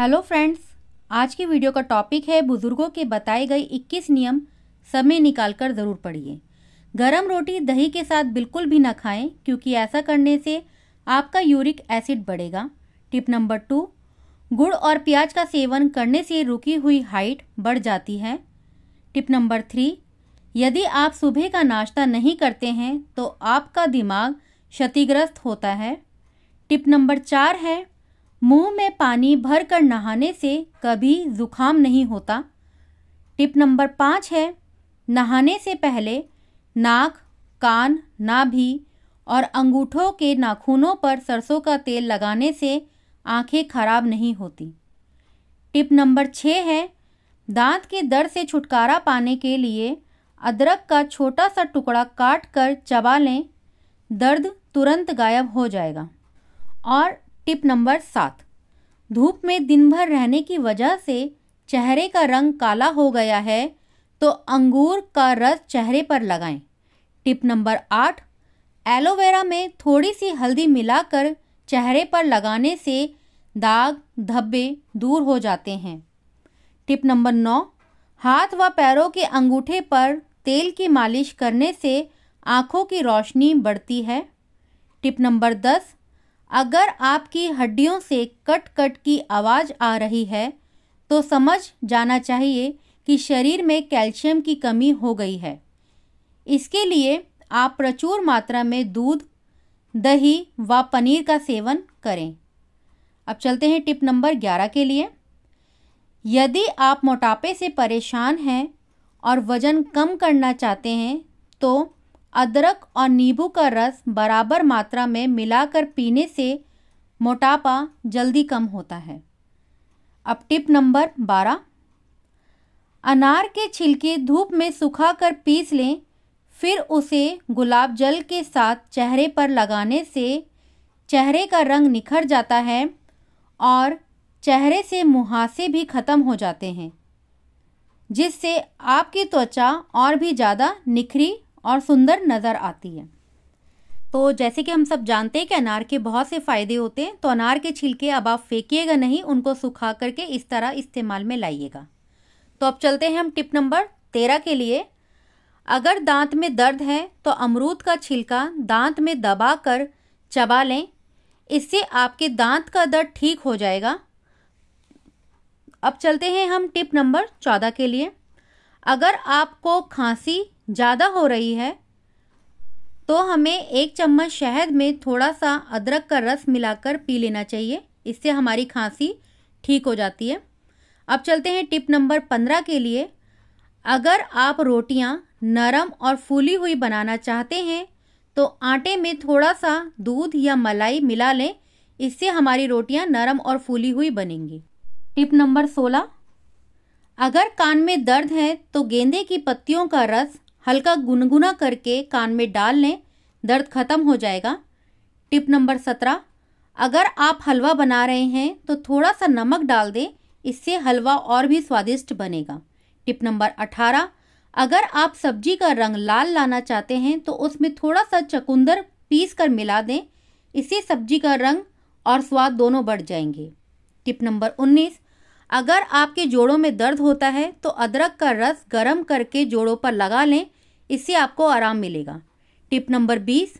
Hello friends आज की video का टॉपिक है बुजुर्गों के बताए गए 21 नियम समय निकालकर ज़रूर पढ़िए गरम रोटी दही के साथ बिल्कुल भी ना खाएं क्योंकि ऐसा करने से आपका यूरिक एसिड बढ़ेगा टिप नंबर टू गुड़ और प्याज का सेवन करने से रुकी हुई हाइट बढ़ जाती है टिप नंबर थ्री यदि आप सुबह का नाश्ता नहीं करते हैं तो आपका दिमाग क्षतिग्रस्त होता है टिप नंबर चार है मुंह में पानी भर कर नहाने से कभी जुखाम नहीं होता टिप नंबर पाँच है नहाने से पहले नाक कान नाभि और अंगूठों के नाखूनों पर सरसों का तेल लगाने से आंखें खराब नहीं होती टिप नंबर छः है दांत के दर्द से छुटकारा पाने के लिए अदरक का छोटा सा टुकड़ा काट कर चबा लें दर्द तुरंत गायब हो जाएगा और टिप नंबर सात धूप में दिन भर रहने की वजह से चेहरे का रंग काला हो गया है तो अंगूर का रस चेहरे पर लगाएं। टिप नंबर आठ एलोवेरा में थोड़ी सी हल्दी मिलाकर चेहरे पर लगाने से दाग धब्बे दूर हो जाते हैं टिप नंबर नौ हाथ व पैरों के अंगूठे पर तेल की मालिश करने से आँखों की रोशनी बढ़ती है टिप नंबर दस अगर आपकी हड्डियों से कट कट की आवाज़ आ रही है तो समझ जाना चाहिए कि शरीर में कैल्शियम की कमी हो गई है इसके लिए आप प्रचुर मात्रा में दूध दही व पनीर का सेवन करें अब चलते हैं टिप नंबर ग्यारह के लिए यदि आप मोटापे से परेशान हैं और वज़न कम करना चाहते हैं तो अदरक और नींबू का रस बराबर मात्रा में मिलाकर पीने से मोटापा जल्दी कम होता है अब टिप नंबर बारह अनार के छिलके धूप में सुखाकर पीस लें फिर उसे गुलाब जल के साथ चेहरे पर लगाने से चेहरे का रंग निखर जाता है और चेहरे से मुहासे भी ख़त्म हो जाते हैं जिससे आपकी त्वचा और भी ज़्यादा निखरी और सुंदर नज़र आती है तो जैसे कि हम सब जानते हैं कि अनार के बहुत से फ़ायदे होते हैं तो अनार के छिलके अब आप फेंकिएगा नहीं उनको सुखा करके इस तरह इस्तेमाल में लाइएगा तो अब चलते हैं हम टिप नंबर तेरह के लिए अगर दांत में दर्द है तो अमरूद का छिलका दांत में दबा कर चबा लें इससे आपके दांत का दर्द ठीक हो जाएगा अब चलते हैं हम टिप नंबर चौदह के लिए अगर आपको खांसी ज़्यादा हो रही है तो हमें एक चम्मच शहद में थोड़ा सा अदरक का रस मिलाकर पी लेना चाहिए इससे हमारी खांसी ठीक हो जाती है अब चलते हैं टिप नंबर पंद्रह के लिए अगर आप रोटियां नरम और फूली हुई बनाना चाहते हैं तो आटे में थोड़ा सा दूध या मलाई मिला लें इससे हमारी रोटियां नरम और फूली हुई बनेंगी टिप नंबर सोलह अगर कान में दर्द है तो गेंदे की पत्तियों का रस हल्का गुनगुना करके कान में डाल लें दर्द खत्म हो जाएगा टिप नंबर सत्रह अगर आप हलवा बना रहे हैं तो थोड़ा सा नमक डाल दें इससे हलवा और भी स्वादिष्ट बनेगा टिप नंबर अठारह अगर आप सब्जी का रंग लाल लाना चाहते हैं तो उसमें थोड़ा सा चकुंदर पीस कर मिला दें इससे सब्जी का रंग और स्वाद दोनों बढ़ जाएंगे टिप नंबर उन्नीस अगर आपके जोड़ों में दर्द होता है तो अदरक का रस गर्म करके जोड़ों पर लगा लें इससे आपको आराम मिलेगा टिप नंबर बीस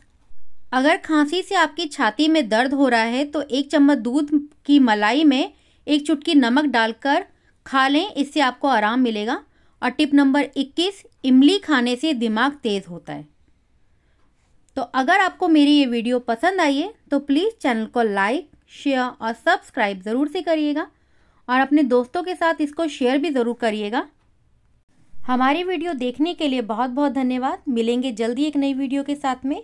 अगर खांसी से आपकी छाती में दर्द हो रहा है तो एक चम्मच दूध की मलाई में एक चुटकी नमक डालकर खा लें इससे आपको आराम मिलेगा और टिप नंबर 21 इमली खाने से दिमाग तेज़ होता है तो अगर आपको मेरी ये वीडियो पसंद आई है तो प्लीज़ चैनल को लाइक शेयर और सब्सक्राइब ज़रूर से करिएगा और अपने दोस्तों के साथ इसको शेयर भी ज़रूर करिएगा हमारी वीडियो देखने के लिए बहुत बहुत धन्यवाद मिलेंगे जल्दी एक नई वीडियो के साथ में